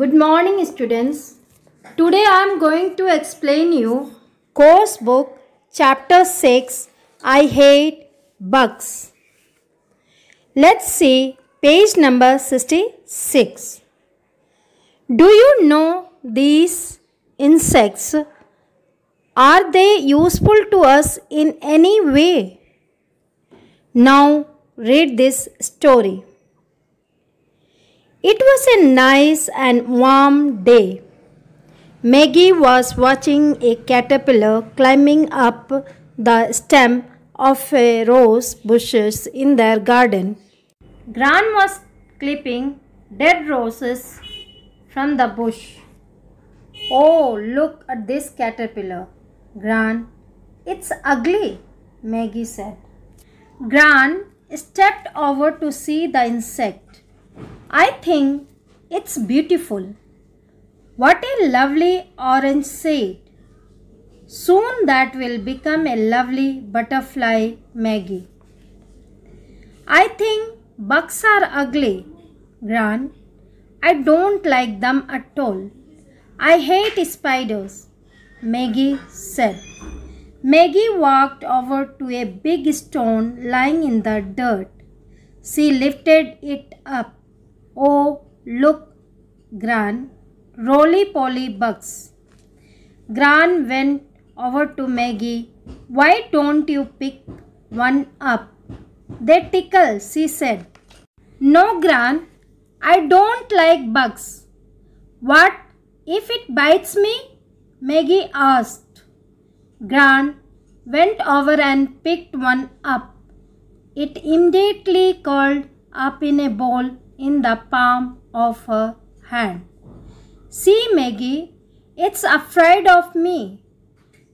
Good morning students. Today I am going to explain you course book chapter 6 I hate bugs. Let's see page number 66. Do you know these insects? Are they useful to us in any way? Now read this story. It was a nice and warm day. Maggie was watching a caterpillar climbing up the stem of a rose bushes in their garden. Gran was clipping dead roses from the bush. Oh, look at this caterpillar, Gran. It's ugly, Maggie said. Gran stepped over to see the insect. I think it's beautiful. What a lovely orange shade. Soon that will become a lovely butterfly, Maggie. I think bugs are ugly, Gran. I don't like them at all. I hate spiders, Maggie said. Maggie walked over to a big stone lying in the dirt. She lifted it up. Oh, look, Gran, roly poly bugs. Gran went over to Maggie. Why don't you pick one up? They tickle, she said. No, Gran, I don't like bugs. What if it bites me? Maggie asked. Gran went over and picked one up. It immediately curled up in a ball in the palm of her hand. See, Maggie, it's afraid of me.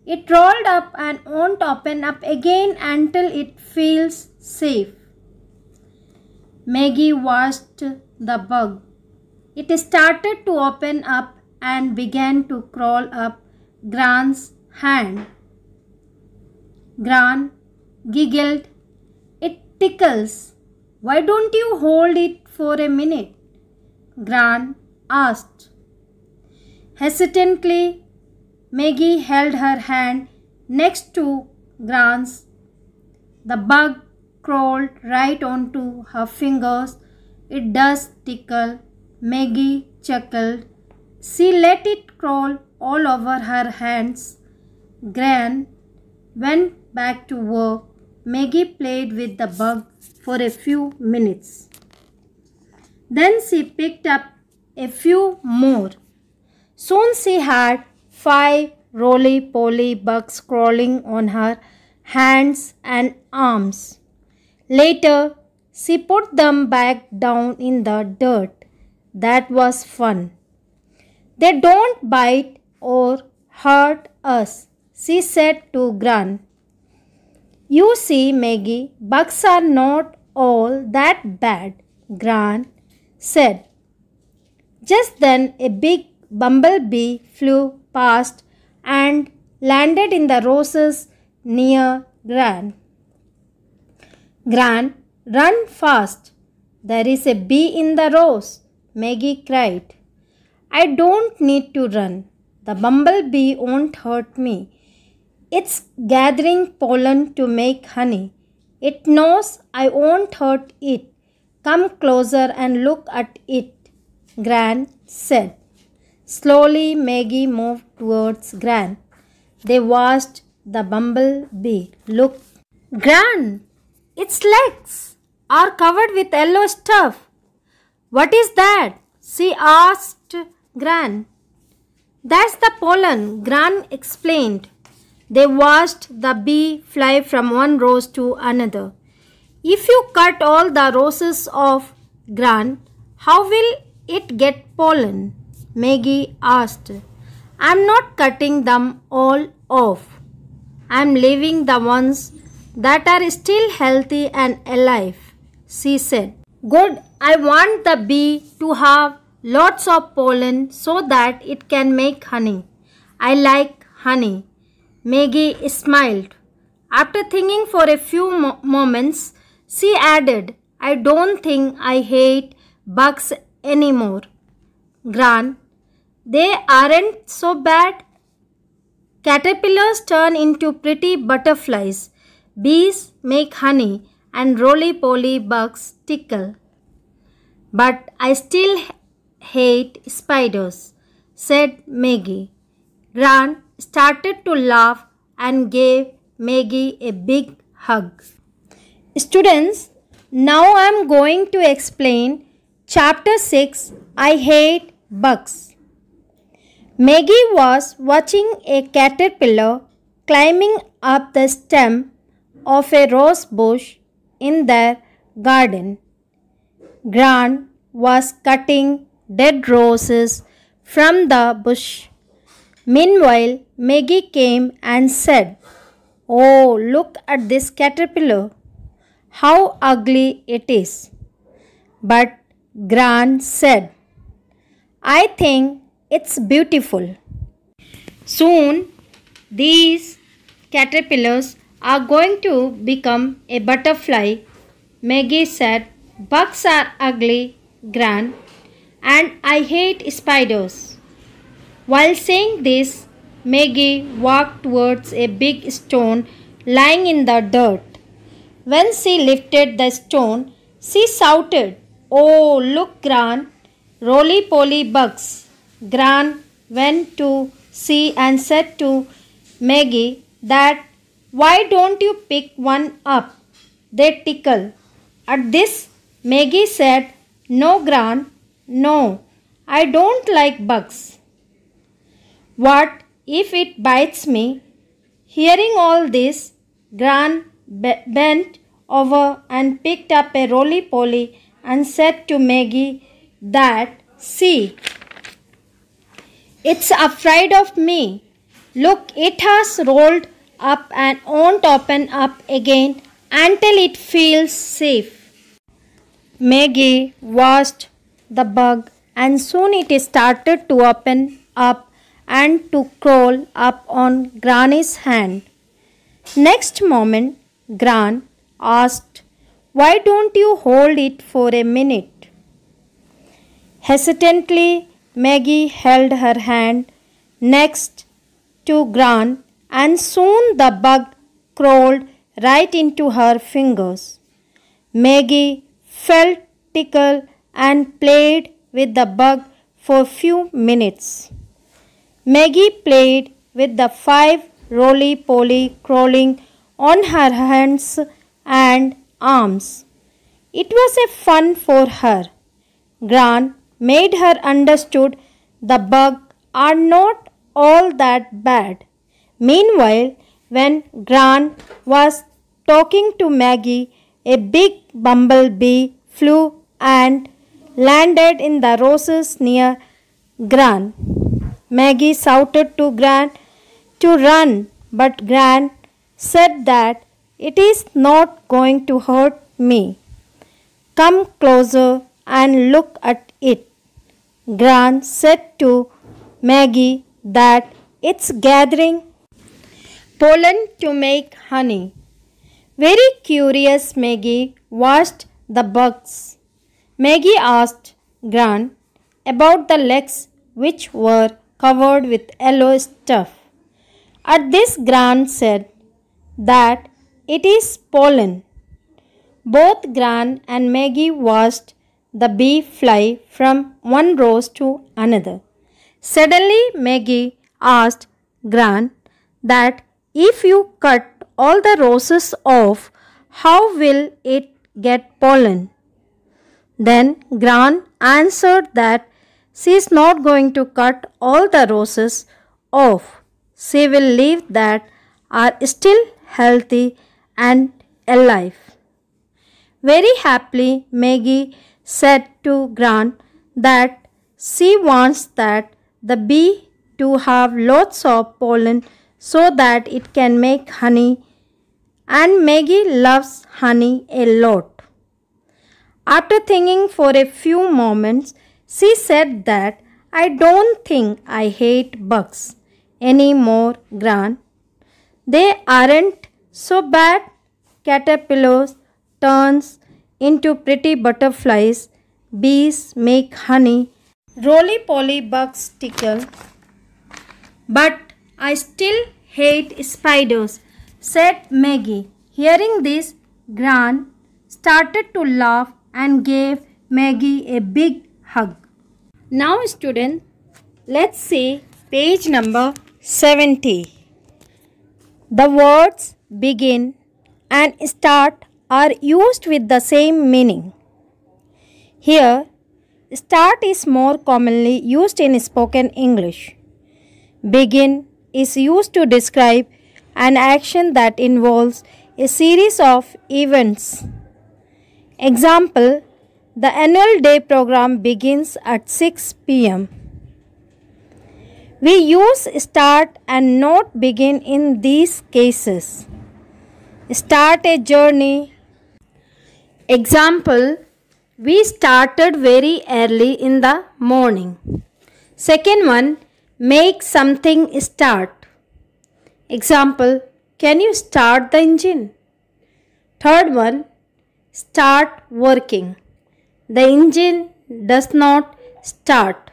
It rolled up and won't open up again until it feels safe. Maggie watched the bug. It started to open up and began to crawl up Gran's hand. Gran giggled. It tickles. Why don't you hold it for a minute? Gran asked. Hesitantly, Maggie held her hand next to Gran's. The bug crawled right onto her fingers. It does tickle, Maggie chuckled. She let it crawl all over her hands. Gran went back to work. Maggie played with the bug for a few minutes. Then she picked up a few more. Soon she had five roly-poly bugs crawling on her hands and arms. Later, she put them back down in the dirt. That was fun. They don't bite or hurt us, she said to Gran. You see, Maggie, bugs are not all that bad, Gran said. Just then a big bumblebee flew past and landed in the roses near Gran. Gran, run fast. There is a bee in the rose, Maggie cried. I don't need to run. The bumblebee won't hurt me, it's gathering pollen to make honey. It knows I won't hurt it. Come closer and look at it, Gran said. Slowly Maggie moved towards Gran. They watched the bumblebee. Look, Gran, its legs are covered with yellow stuff. What is that? she asked Gran. That's the pollen, Gran explained. They watched the bee fly from one rose to another. If you cut all the roses off, Gran, how will it get pollen? Maggie asked. I'm not cutting them all off. I'm leaving the ones that are still healthy and alive, she said. Good, I want the bee to have lots of pollen so that it can make honey. I like honey. Maggie smiled. After thinking for a few mo moments, she added, I don't think I hate bugs anymore. Gran, they aren't so bad. Caterpillars turn into pretty butterflies. Bees make honey and roly-poly bugs tickle. But I still hate spiders, said Maggie. Gran, started to laugh and gave Maggie a big hug. Students, now I am going to explain Chapter 6 I Hate Bugs. Maggie was watching a caterpillar climbing up the stem of a rose bush in their garden. Grand was cutting dead roses from the bush. Meanwhile, Maggie came and said, Oh, look at this caterpillar. How ugly it is. But Gran said, I think it's beautiful. Soon, these caterpillars are going to become a butterfly. Maggie said, Bugs are ugly, Gran, and I hate spiders. While saying this, Maggie walked towards a big stone lying in the dirt. When she lifted the stone, she shouted, Oh, look, Gran, roly poly bugs. Gran went to see and said to Maggie that, Why don't you pick one up? They tickle. At this, Maggie said, No, Gran, no, I don't like bugs. What if it bites me? Hearing all this, Gran bent over and picked up a roly poly and said to Maggie that, See, it's afraid of me. Look, it has rolled up and won't open up again until it feels safe. Maggie watched the bug and soon it started to open up and to crawl up on Granny's hand. Next moment, Gran asked, Why don't you hold it for a minute? Hesitantly, Maggie held her hand next to Gran, and soon the bug crawled right into her fingers. Maggie felt tickled and played with the bug for a few minutes. Maggie played with the five roly-poly crawling on her hands and arms. It was a fun for her. Gran made her understood the bugs are not all that bad. Meanwhile, when Gran was talking to Maggie, a big bumblebee flew and landed in the roses near Gran. Maggie shouted to Gran to run, but Gran said that it is not going to hurt me. Come closer and look at it. Gran said to Maggie that it's gathering pollen to make honey. Very curious, Maggie watched the bugs. Maggie asked Gran about the legs which were covered with yellow stuff. At this Gran said that it is pollen. Both Gran and Maggie watched the bee fly from one rose to another. Suddenly Maggie asked Gran that if you cut all the roses off, how will it get pollen? Then Gran answered that she is not going to cut all the roses off. She will leave that are still healthy and alive. Very happily, Maggie said to Grant that she wants that the bee to have lots of pollen so that it can make honey and Maggie loves honey a lot. After thinking for a few moments, she said that I don't think I hate bugs anymore, Gran. They aren't so bad. Caterpillars turns into pretty butterflies. Bees make honey. Roly poly bugs tickle. But I still hate spiders, said Maggie. Hearing this, Gran started to laugh and gave Maggie a big hug. Now student, let's see page number 70. The words begin and start are used with the same meaning. Here, start is more commonly used in spoken English. Begin is used to describe an action that involves a series of events. Example the annual day program begins at 6 pm. We use start and not begin in these cases. Start a journey. Example We started very early in the morning. Second one Make something start. Example Can you start the engine? Third one Start working. The engine does not start.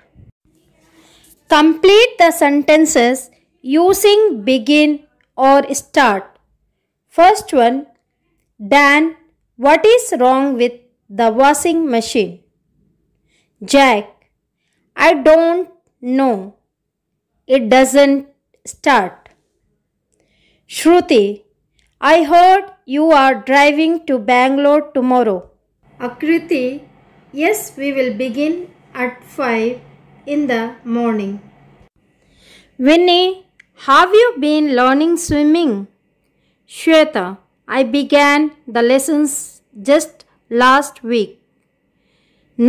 Complete the sentences using begin or start. First one Dan, what is wrong with the washing machine? Jack, I don't know. It doesn't start. Shruti, I heard you are driving to Bangalore tomorrow. Akriti, Yes, we will begin at 5 in the morning. Vinny, have you been learning swimming? Shweta, I began the lessons just last week.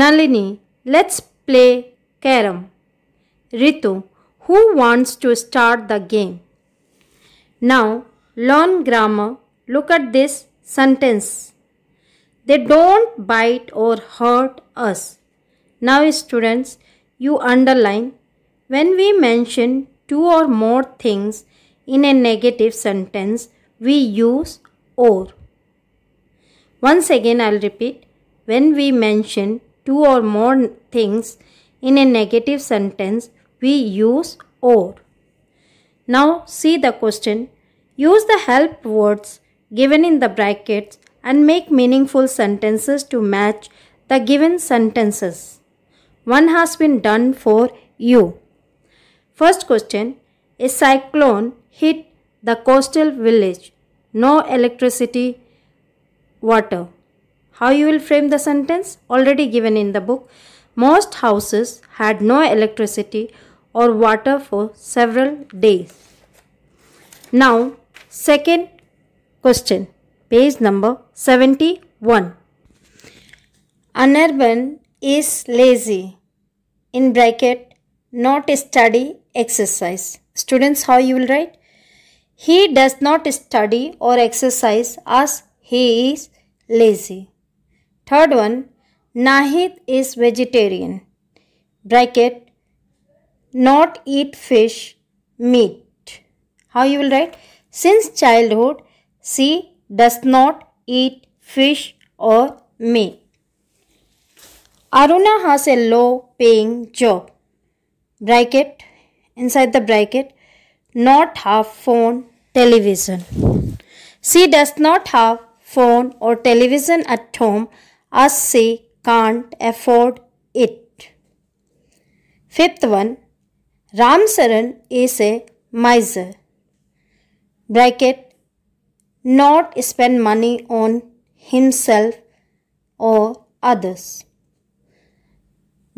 Nalini, let's play carom. Ritu, who wants to start the game? Now, learn grammar. Look at this sentence. They don't bite or hurt us. Now, students, you underline when we mention two or more things in a negative sentence, we use or. Once again, I'll repeat when we mention two or more things in a negative sentence, we use or. Now, see the question. Use the help words given in the brackets and make meaningful sentences to match the given sentences. One has been done for you. First question A cyclone hit the coastal village. No electricity, water. How you will frame the sentence? Already given in the book. Most houses had no electricity or water for several days. Now, second question page number 71. Anurban is lazy, in bracket, not study exercise. Students, how you will write? He does not study or exercise as he is lazy. Third one, Nahid is vegetarian. Bracket, not eat fish, meat. How you will write? Since childhood, she does not eat fish or meat. Aruna has a low paying job. Bracket inside the bracket not have phone television. She does not have phone or television at home as she can't afford it. Fifth one Ram Saran is a miser. Bracket not spend money on himself or others.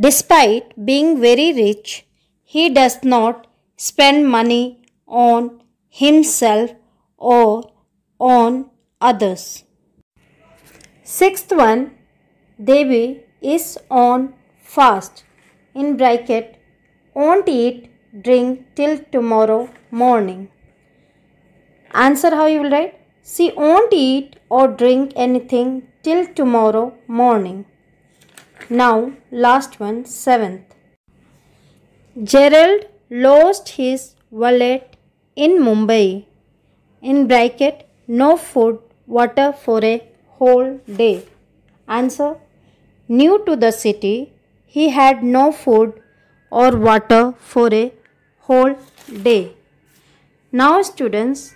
Despite being very rich, he does not spend money on himself or on others. Sixth one, Devi is on fast in bracket won't eat drink till tomorrow morning. Answer how you will write she won't eat or drink anything till tomorrow morning. Now, last one, seventh. Gerald lost his wallet in Mumbai. In bracket, no food, water for a whole day. Answer New to the city, he had no food or water for a whole day. Now, students,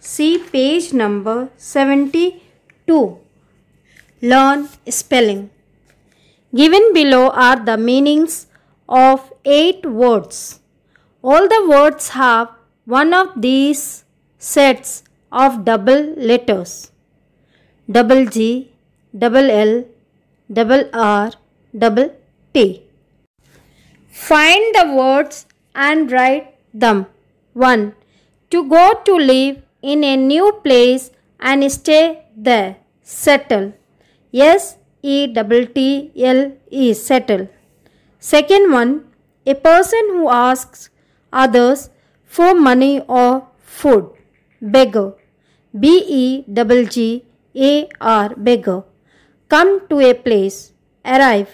See page number 72. Learn spelling. Given below are the meanings of 8 words. All the words have one of these sets of double letters. Double G, double L, double R, double T. Find the words and write them. 1. To go to leave in a new place and stay there. Settle. S E double T L E. Settle. Second one, a person who asks others for money or food. Beggar. B E double G A R. Beggar. Come to a place. Arrive.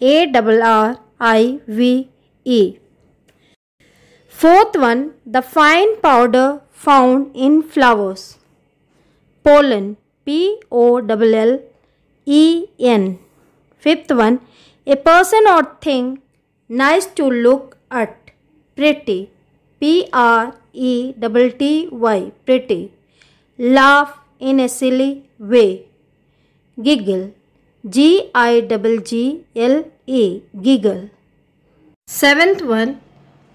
A double R I V E. Fourth one, the fine powder found in flowers. Pollen, P O L L E N. Fifth one, a person or thing nice to look at. Pretty, P R E T T Y, pretty. Laugh in a silly way. Giggle, G I G G L E, giggle. Seventh one,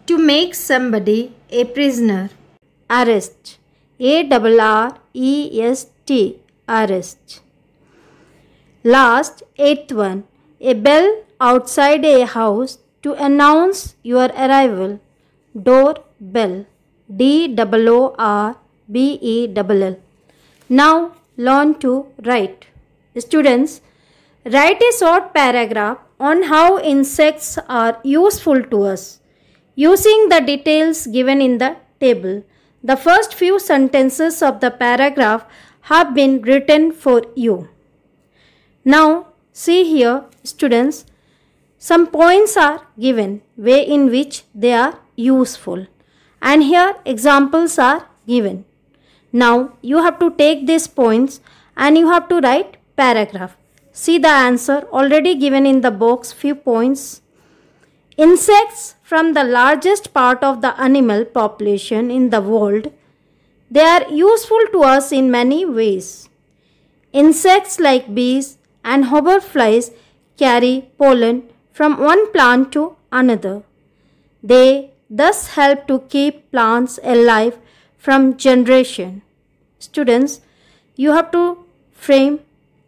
to make somebody a prisoner. Arrest. A double R E S T. Arrest. Last, eighth one. A bell outside a house to announce your arrival. Door bell. D double O R B E double L. Now, learn to write. Students, write a short paragraph on how insects are useful to us using the details given in the table. The first few sentences of the paragraph have been written for you. Now, see here, students, some points are given, way in which they are useful. And here examples are given. Now, you have to take these points and you have to write paragraph. See the answer already given in the box few points Insects from the largest part of the animal population in the world, they are useful to us in many ways. Insects like bees and hoverflies carry pollen from one plant to another. They thus help to keep plants alive from generation. Students, you have to frame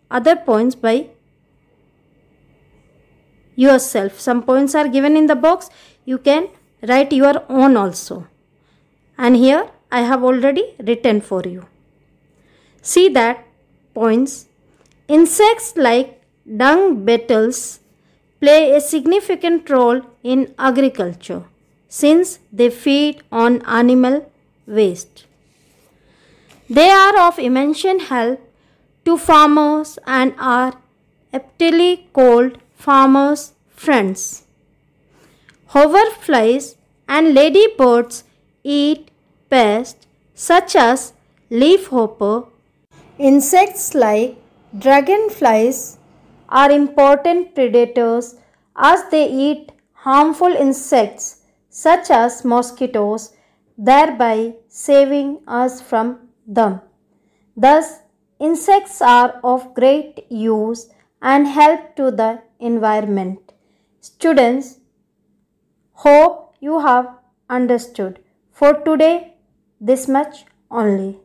other points by yourself. Some points are given in the box. You can write your own also. And here I have already written for you. See that points. Insects like dung beetles play a significant role in agriculture since they feed on animal waste. They are of immense help to farmers and are aptly called farmers' friends. Hoverflies and ladybirds eat pests such as leafhopper. Insects like dragonflies are important predators as they eat harmful insects such as mosquitoes, thereby saving us from them. Thus, insects are of great use and help to the environment. Students, hope you have understood. For today, this much only.